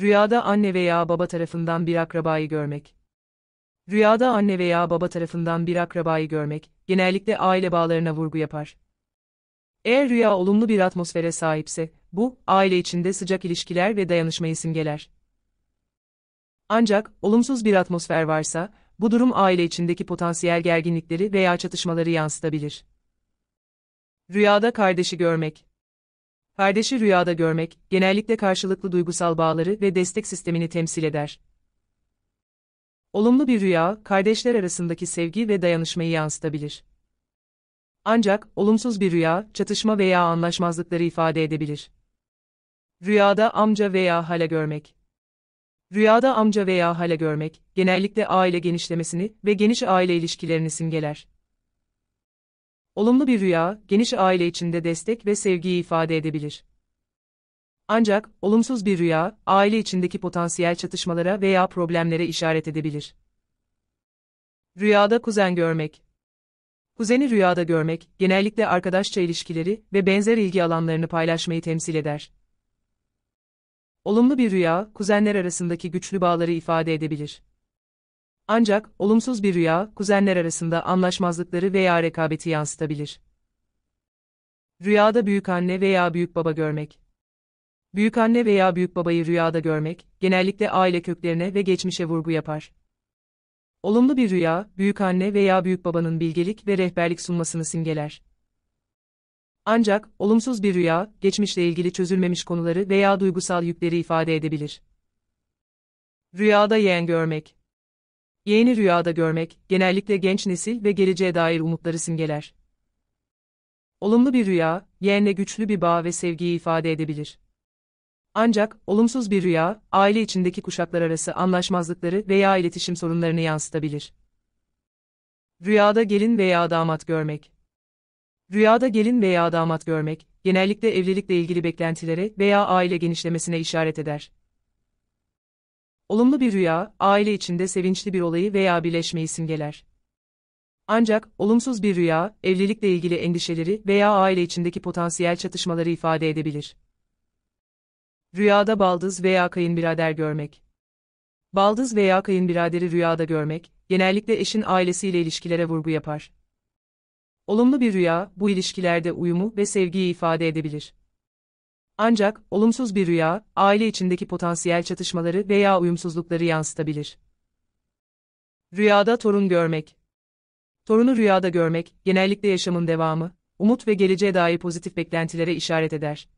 Rüyada anne veya baba tarafından bir akrabayı görmek. Rüyada anne veya baba tarafından bir akrabayı görmek, genellikle aile bağlarına vurgu yapar. Eğer rüya olumlu bir atmosfere sahipse, bu, aile içinde sıcak ilişkiler ve dayanışmayı simgeler. Ancak, olumsuz bir atmosfer varsa, bu durum aile içindeki potansiyel gerginlikleri veya çatışmaları yansıtabilir. Rüyada kardeşi görmek Kardeşi rüyada görmek, genellikle karşılıklı duygusal bağları ve destek sistemini temsil eder. Olumlu bir rüya, kardeşler arasındaki sevgi ve dayanışmayı yansıtabilir. Ancak, olumsuz bir rüya, çatışma veya anlaşmazlıkları ifade edebilir. Rüyada amca veya hala görmek Rüyada amca veya hala görmek, genellikle aile genişlemesini ve geniş aile ilişkilerini simgeler. Olumlu bir rüya, geniş aile içinde destek ve sevgiyi ifade edebilir. Ancak, olumsuz bir rüya, aile içindeki potansiyel çatışmalara veya problemlere işaret edebilir. Rüyada kuzen görmek Kuzeni rüyada görmek, genellikle arkadaşça ilişkileri ve benzer ilgi alanlarını paylaşmayı temsil eder. Olumlu bir rüya, kuzenler arasındaki güçlü bağları ifade edebilir. Ancak, olumsuz bir rüya, kuzenler arasında anlaşmazlıkları veya rekabeti yansıtabilir. Rüyada büyük anne veya büyük baba görmek. Büyük anne veya büyük babayı rüyada görmek, genellikle aile köklerine ve geçmişe vurgu yapar. Olumlu bir rüya, büyük anne veya büyük babanın bilgelik ve rehberlik sunmasını simgeler. Ancak, olumsuz bir rüya, geçmişle ilgili çözülmemiş konuları veya duygusal yükleri ifade edebilir. Rüyada yeğen görmek Yeğeni rüyada görmek, genellikle genç nesil ve geleceğe dair umutları simgeler. Olumlu bir rüya, yeğenle güçlü bir bağ ve sevgiyi ifade edebilir. Ancak, olumsuz bir rüya, aile içindeki kuşaklar arası anlaşmazlıkları veya iletişim sorunlarını yansıtabilir. Rüyada gelin veya damat görmek Rüyada gelin veya damat görmek, genellikle evlilikle ilgili beklentilere veya aile genişlemesine işaret eder. Olumlu bir rüya, aile içinde sevinçli bir olayı veya birleşmeyi simgeler. Ancak, olumsuz bir rüya, evlilikle ilgili endişeleri veya aile içindeki potansiyel çatışmaları ifade edebilir. Rüyada baldız veya kayınbirader görmek. Baldız veya kayınbiraderi rüyada görmek, genellikle eşin ailesiyle ilişkilere vurgu yapar. Olumlu bir rüya, bu ilişkilerde uyumu ve sevgiyi ifade edebilir. Ancak, olumsuz bir rüya, aile içindeki potansiyel çatışmaları veya uyumsuzlukları yansıtabilir. Rüyada torun görmek Torunu rüyada görmek, genellikle yaşamın devamı, umut ve geleceğe dair pozitif beklentilere işaret eder.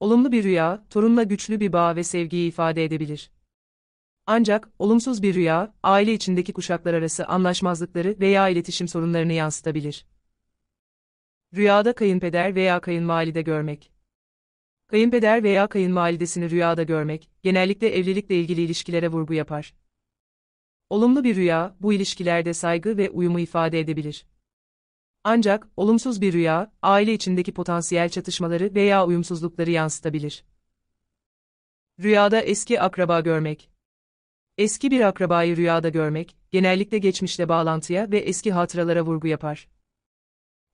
Olumlu bir rüya, torunla güçlü bir bağ ve sevgiyi ifade edebilir. Ancak, olumsuz bir rüya, aile içindeki kuşaklar arası anlaşmazlıkları veya iletişim sorunlarını yansıtabilir. Rüyada kayınpeder veya kayınvalide görmek Kayınpeder veya kayınvalidesini rüyada görmek, genellikle evlilikle ilgili ilişkilere vurgu yapar. Olumlu bir rüya, bu ilişkilerde saygı ve uyumu ifade edebilir. Ancak, olumsuz bir rüya, aile içindeki potansiyel çatışmaları veya uyumsuzlukları yansıtabilir. Rüyada eski akraba görmek Eski bir akrabayı rüyada görmek, genellikle geçmişle bağlantıya ve eski hatıralara vurgu yapar.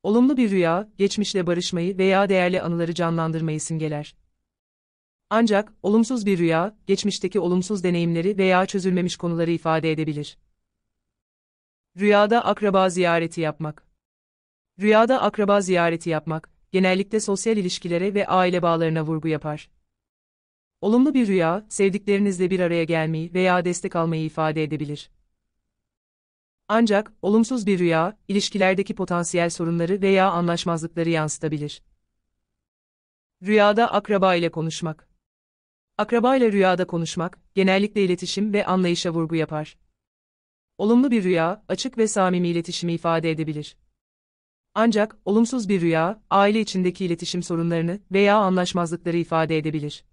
Olumlu bir rüya, geçmişle barışmayı veya değerli anıları canlandırmayı simgeler. Ancak, olumsuz bir rüya, geçmişteki olumsuz deneyimleri veya çözülmemiş konuları ifade edebilir. Rüyada akraba ziyareti yapmak Rüyada akraba ziyareti yapmak, genellikle sosyal ilişkilere ve aile bağlarına vurgu yapar. Olumlu bir rüya, sevdiklerinizle bir araya gelmeyi veya destek almayı ifade edebilir. Ancak, olumsuz bir rüya, ilişkilerdeki potansiyel sorunları veya anlaşmazlıkları yansıtabilir. Rüyada akraba ile konuşmak Akraba ile rüyada konuşmak, genellikle iletişim ve anlayışa vurgu yapar. Olumlu bir rüya, açık ve samimi iletişimi ifade edebilir. Ancak, olumsuz bir rüya, aile içindeki iletişim sorunlarını veya anlaşmazlıkları ifade edebilir.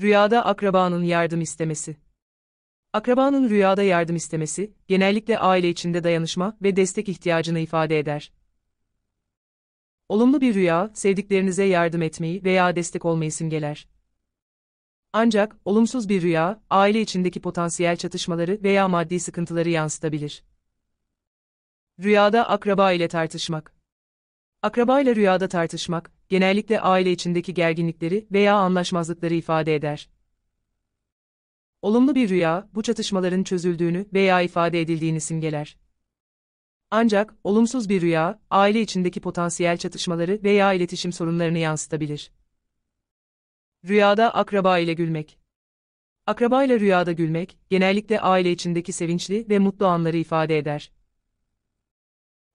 Rüyada akrabanın yardım istemesi Akrabanın rüyada yardım istemesi, genellikle aile içinde dayanışma ve destek ihtiyacını ifade eder. Olumlu bir rüya, sevdiklerinize yardım etmeyi veya destek olmayı simgeler. Ancak, olumsuz bir rüya, aile içindeki potansiyel çatışmaları veya maddi sıkıntıları yansıtabilir. Rüyada akraba ile tartışmak Akraba ile rüyada tartışmak, genellikle aile içindeki gerginlikleri veya anlaşmazlıkları ifade eder. Olumlu bir rüya, bu çatışmaların çözüldüğünü veya ifade edildiğini simgeler. Ancak, olumsuz bir rüya, aile içindeki potansiyel çatışmaları veya iletişim sorunlarını yansıtabilir. Rüyada akraba ile gülmek Akraba ile rüyada gülmek, genellikle aile içindeki sevinçli ve mutlu anları ifade eder.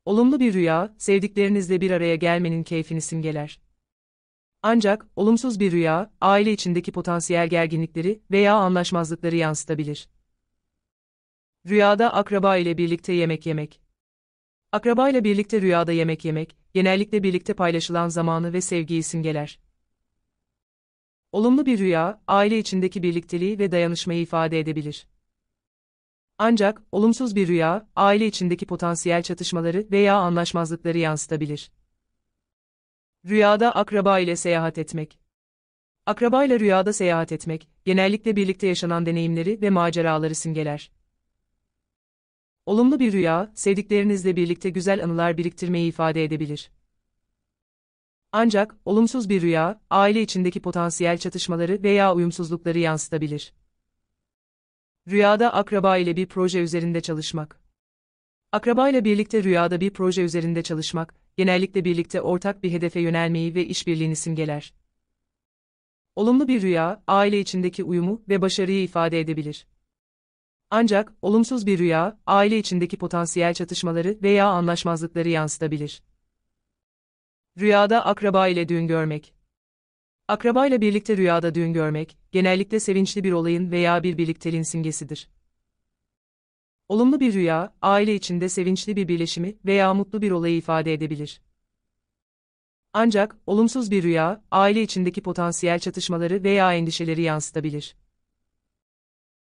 Olumlu bir rüya, sevdiklerinizle bir araya gelmenin keyfini simgeler. Ancak, olumsuz bir rüya, aile içindeki potansiyel gerginlikleri veya anlaşmazlıkları yansıtabilir. Rüyada akraba ile birlikte yemek yemek. Akraba ile birlikte rüyada yemek yemek, genellikle birlikte paylaşılan zamanı ve sevgiyi simgeler. Olumlu bir rüya, aile içindeki birlikteliği ve dayanışmayı ifade edebilir. Ancak, olumsuz bir rüya, aile içindeki potansiyel çatışmaları veya anlaşmazlıkları yansıtabilir. Rüyada akraba ile seyahat etmek. Akraba ile rüyada seyahat etmek, genellikle birlikte yaşanan deneyimleri ve maceraları simgeler. Olumlu bir rüya, sevdiklerinizle birlikte güzel anılar biriktirmeyi ifade edebilir. Ancak, olumsuz bir rüya, aile içindeki potansiyel çatışmaları veya uyumsuzlukları yansıtabilir. Rüyada akraba ile bir proje üzerinde çalışmak. Akrabayla birlikte rüyada bir proje üzerinde çalışmak, genellikle birlikte ortak bir hedefe yönelmeyi ve işbirliğini simgeler. Olumlu bir rüya, aile içindeki uyumu ve başarıyı ifade edebilir. Ancak, olumsuz bir rüya, aile içindeki potansiyel çatışmaları veya anlaşmazlıkları yansıtabilir. Rüyada akraba ile düğün görmek Akrabayla birlikte rüyada düğün görmek, genellikle sevinçli bir olayın veya bir birlikteliğin simgesidir. Olumlu bir rüya, aile içinde sevinçli bir birleşimi veya mutlu bir olayı ifade edebilir. Ancak, olumsuz bir rüya, aile içindeki potansiyel çatışmaları veya endişeleri yansıtabilir.